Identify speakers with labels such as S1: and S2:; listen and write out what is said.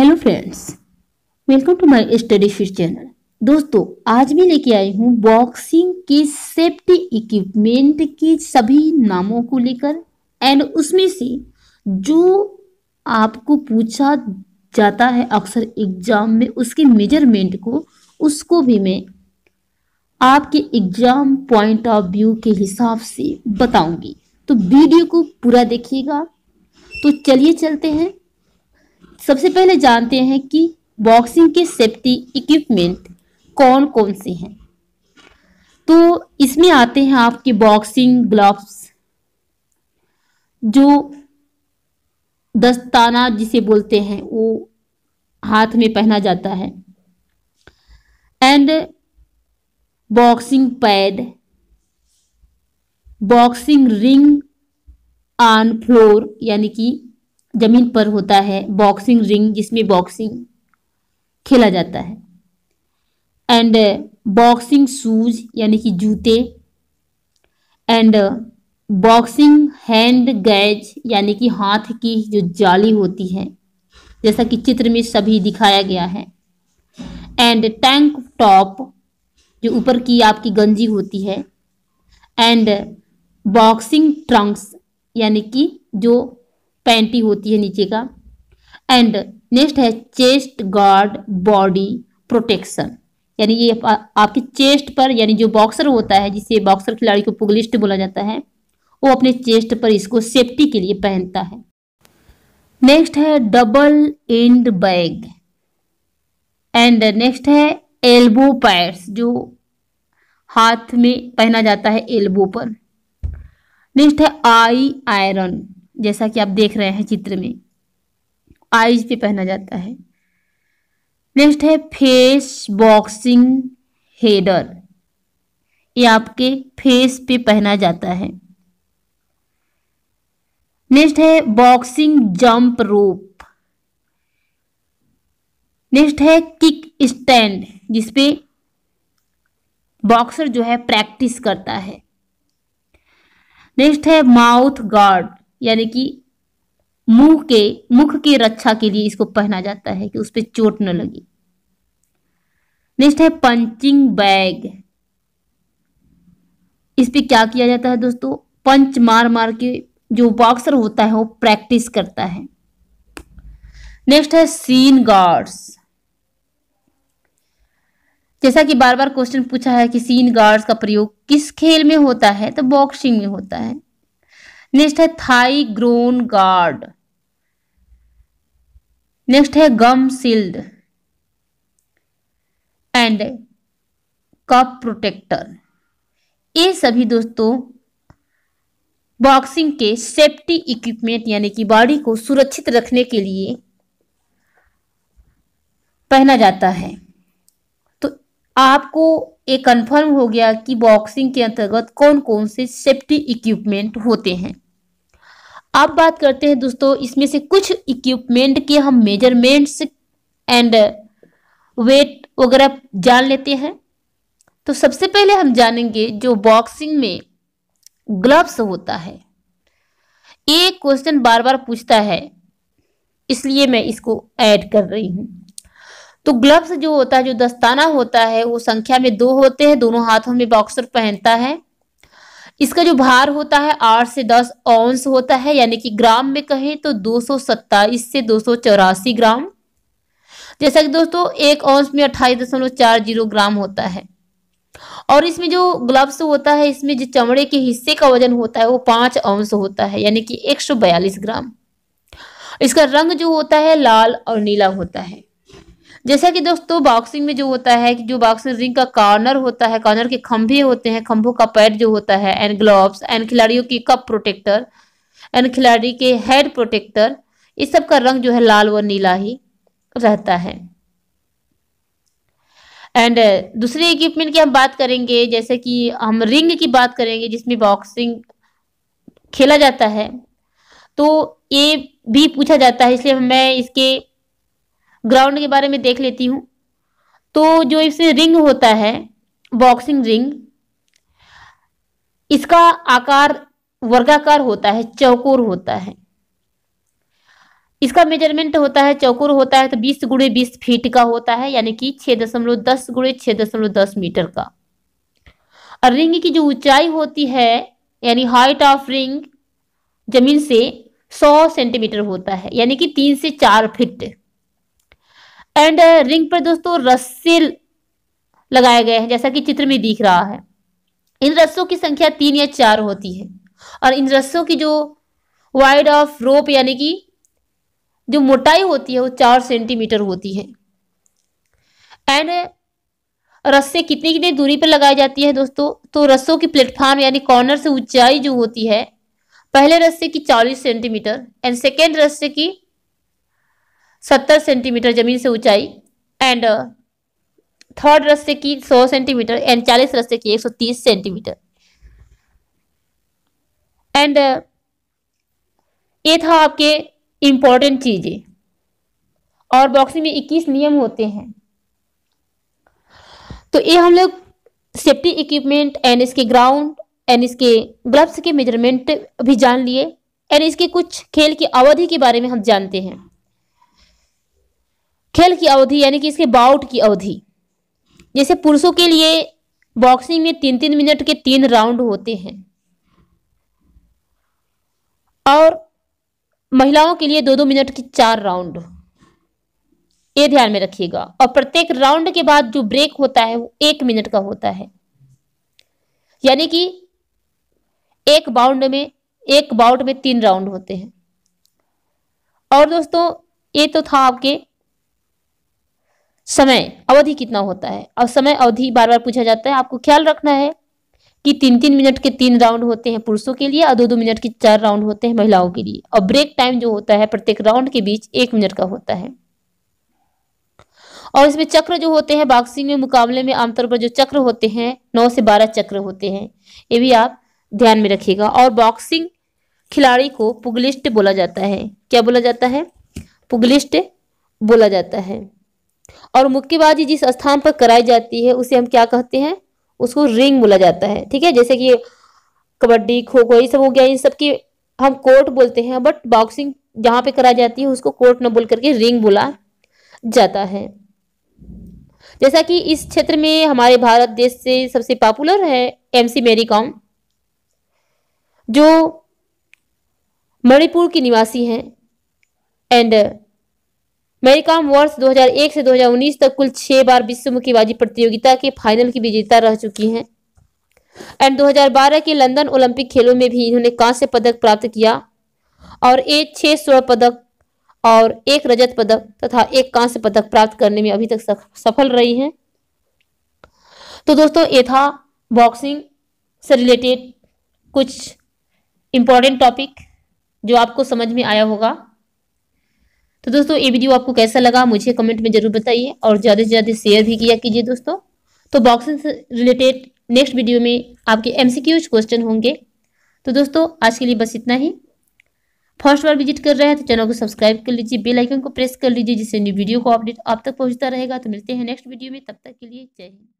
S1: hello friends welcome to my study fit channel दोस्तों आज मैं लेके आई हूँ बॉक्सिंग के सेफ्टी इक्विपमेंट के सभी नामों को लेकर एंड उसमें से जो आपको पूछा जाता है अक्सर एग्जाम में उसके मेजरमेंट को उसको भी मैं आपके एग्जाम पॉइंट ऑफ व्यू के हिसाब से बताऊंगी तो वीडियो को पूरा देखिएगा तो चलिए चलते हैं सबसे पहले जानते हैं कि बॉक्सिंग के सेफ्टी इक्विपमेंट कौन कौन से हैं तो इसमें आते हैं आपके बॉक्सिंग ग्लव्स जो दस्ताना जिसे बोलते हैं वो हाथ में पहना जाता है and boxing pad boxing ring on floor यानी कि जमीन पर होता है बॉक्सिंग रिंग जिसमें बॉक्सिंग खेला जाता है एंड बॉक्सिंग शूज यानी कि जूते एंड बॉक्सिंग हैंड गैज यानी कि हाथ की जो जाली होती है जैसा कि चित्र में सभी दिखाया गया है एंड टैंक टॉप जो ऊपर की आपकी गंजी होती है एंड बॉक्सिंग ट्रंक्स यानी कि जो पैंटी होती है नीचे का एंड नेक्स्ट है चेस्ट गार्ड बॉडी प्रोटेक्शन यानी ये आप, आपके चेस्ट पर यानी जो बॉक्सर होता है जिसे बॉक्सर खिलाड़ी को पुगलिस्ट बोला जाता है वो अपने चेस्ट पर इसको सेफ्टी के लिए पहनता है नेक्स्ट है double end bag and next है एल्बो पैड्स जो हाथ में पहना जाता है एल्बो पर नेक्स्ट है आई आयरन जैसा कि आप देख रहे हैं चित्र में आईज पे पहना जाता है नेक्स्ट है फेस बॉक्सिंग हेडर ये आपके फेस पे पहना जाता है नेक्स्ट है बॉक्सिंग जंप रोप नेक्स्ट है किक स्टैंड जिसपे बॉक्सर जो है प्रैक्टिस करता है नेक्स्ट है माउथ गार्ड यानी कि मुंह के मुख की रक्षा के लिए इसको पहना जाता है कि उस पर चोट न लगे नेक्स्ट है पंचिंग बैग इस पे क्या किया जाता है दोस्तों पंच मार मार के जो बॉक्सर होता है वो प्रैक्टिस करता है नेक्स्ट है सीन गार्ड्स जैसा कि बार बार क्वेश्चन पूछा है कि सीन गार्ड्स का प्रयोग किस खेल में होता है तो बॉक्सिंग में होता है नेक्स्ट है थाई ग्रोन गार्ड नेक्स्ट है gum shield and cup protector ये सभी दोस्तों बॉक्सिंग के सेफ्टी इक्विपमेंट यानी कि बॉडी को सुरक्षित रखने के लिए पहना जाता है आपको ये कंफर्म हो गया कि बॉक्सिंग के अंतर्गत कौन कौन से सेफ्टी इक्विपमेंट होते हैं अब बात करते हैं दोस्तों इसमें से कुछ इक्विपमेंट के हम मेजरमेंट्स एंड वेट वगैरह जान लेते हैं तो सबसे पहले हम जानेंगे जो बॉक्सिंग में ग्लव्स होता है ये क्वेश्चन बार बार पूछता है इसलिए मैं इसको ऐड कर रही हूँ तो ग्लव्स जो होता है जो दस्ताना होता है वो संख्या में दो होते हैं दोनों हाथों में बॉक्सर पहनता है इसका जो भार होता है आठ से दस औंस होता है यानी कि ग्राम में कहें तो दो से दो ग्राम जैसा कि दोस्तों एक औंस में अट्ठाईस दशमलव चार जीरो ग्राम होता है और इसमें जो ग्लव्स होता है इसमें जो चमड़े के हिस्से का वजन होता है वो पांच औंस होता है यानी कि एक सौ बयालीस ग्राम इसका रंग जो होता है लाल और नीला होता है जैसा कि दोस्तों बॉक्सिंग में जो होता है कि जो बॉक्सिंग रिंग का कॉर्नर होता है कॉर्नर के खंभे होते हैं खंभों का पैड जो होता है एंड ग्लोव्स एंड खिलाड़ियों की कप प्रोटेक्टर एंड खिलाड़ी के हेड प्रोटेक्टर इस सब का रंग जो है लाल व नीला ही रहता है एंड दूसरे इक्विपमेंट की हम बात करेंगे जैसे कि हम रिंग की बात करेंगे जिसमें बॉक्सिंग खेला जाता है तो ये भी पूछा जाता है इसलिए मैं इसके ग्राउंड के बारे में देख लेती हूँ तो जो इसमें रिंग होता है बॉक्सिंग रिंग इसका आकार वर्गाकार होता है चौकोर होता है इसका मेजरमेंट होता है चौकोर होता है तो 20 गुड़े बीस फीट का होता है यानी कि 6.10 दशमलव दस गुड़े छह दशमलव दस मीटर का और रिंग की जो ऊंचाई होती है यानी हाइट ऑफ रिंग जमीन से 100 सेंटीमीटर होता है यानी कि तीन से चार फीट एंड रिंग uh, पर दोस्तों रस्से लगाए गए हैं जैसा कि चित्र में दिख रहा है इन रस्सों की संख्या तीन या चार होती है और इन रस्सों की जो वाइड ऑफ रोप यानी कि जो मोटाई होती है वो चार सेंटीमीटर होती है एंड uh, रस्से कितनी कितनी दूरी पर लगाई जाती है दोस्तों तो रस्सों की प्लेटफॉर्म यानी कॉर्नर से ऊंचाई जो होती है पहले रस्से की चालीस सेंटीमीटर एंड सेकेंड रस्से की सत्तर सेंटीमीटर जमीन से ऊंचाई एंड थर्ड रस्ते की सौ सेंटीमीटर एंड चालीस रस्ते की एक सौ तीस सेंटीमीटर एंड uh, ये था आपके इम्पोर्टेंट चीज़ें और बॉक्सिंग में इक्कीस नियम होते हैं तो ये हम लोग सेफ्टी इक्विपमेंट एंड इसके ग्राउंड एंड इसके ग्लव्स के मेजरमेंट भी जान लिए एंड इसके कुछ खेल की अवधि के बारे में हम जानते हैं खेल की अवधि यानी कि इसके बाउट की अवधि जैसे पुरुषों के लिए बॉक्सिंग में तीन तीन मिनट के तीन राउंड होते हैं और महिलाओं के लिए दो दो मिनट के चार राउंड ये ध्यान में रखिएगा और प्रत्येक राउंड के बाद जो ब्रेक होता है वो एक मिनट का होता है यानी कि एक बाउंड में एक बाउट में तीन राउंड होते हैं और दोस्तों ये तो था आपके समय अवधि कितना होता है अब समय अवधि बार बार पूछा जाता है आपको ख्याल रखना है कि तीन तीन मिनट के तीन राउंड होते हैं पुरुषों के लिए और दो दो मिनट के चार राउंड होते हैं महिलाओं के लिए और ब्रेक टाइम जो होता है प्रत्येक राउंड के बीच एक मिनट का होता है और इसमें चक्र जो होते हैं बॉक्सिंग में मुकाबले में आमतौर पर जो चक्र होते हैं नौ से बारह चक्र होते हैं ये भी आप ध्यान में रखिएगा और बॉक्सिंग खिलाड़ी को पुगलिस्ट बोला जाता है क्या बोला जाता है पुगलिस्ट बोला जाता है और मुक्केबाजी जिस स्थान पर कराई जाती है उसे हम क्या कहते हैं उसको रिंग बोला जाता है ठीक है जैसे कि कबड्डी खो खो ये सब हो गया इन सब की हम कोर्ट बोलते हैं बट बॉक्सिंग जहां पे कराई जाती है उसको कोर्ट न बोल करके रिंग बोला जाता है जैसा कि इस क्षेत्र में हमारे भारत देश से सबसे पॉपुलर है एमसी मेरी कॉम जो मणिपुर की निवासी हैं एंड मेरी कॉम वर्ष 2001 से 2019 तक कुल छह बार विश्व मुक्केबाजी प्रतियोगिता के फाइनल की विजेता रह चुकी हैं एंड 2012 के लंदन ओलंपिक खेलों में भी इन्होंने कांस्य पदक प्राप्त किया और एक छः स्वर्ण पदक और एक रजत पदक तथा एक कांस्य पदक प्राप्त करने में अभी तक सफल रही हैं तो दोस्तों ये था बॉक्सिंग से रिलेटेड कुछ इंपॉर्टेंट टॉपिक जो आपको समझ में आया होगा तो दोस्तों ये वीडियो आपको कैसा लगा मुझे कमेंट में जरूर बताइए और ज़्यादा से ज़्यादा शेयर भी किया कीजिए दोस्तों तो बॉक्सिंग से रिलेटेड नेक्स्ट वीडियो में आपके एम क्वेश्चन होंगे तो दोस्तों आज के लिए बस इतना ही फर्स्ट बार विजिट कर रहे हैं तो चैनल को सब्सक्राइब कर लीजिए बेल आइकन को प्रेस कर लीजिए जिससे न्यू वीडियो को अपडेट आप तक पहुंचता रहेगा तो मिलते हैं नेक्स्ट वीडियो में तब तक के लिए जय हिंद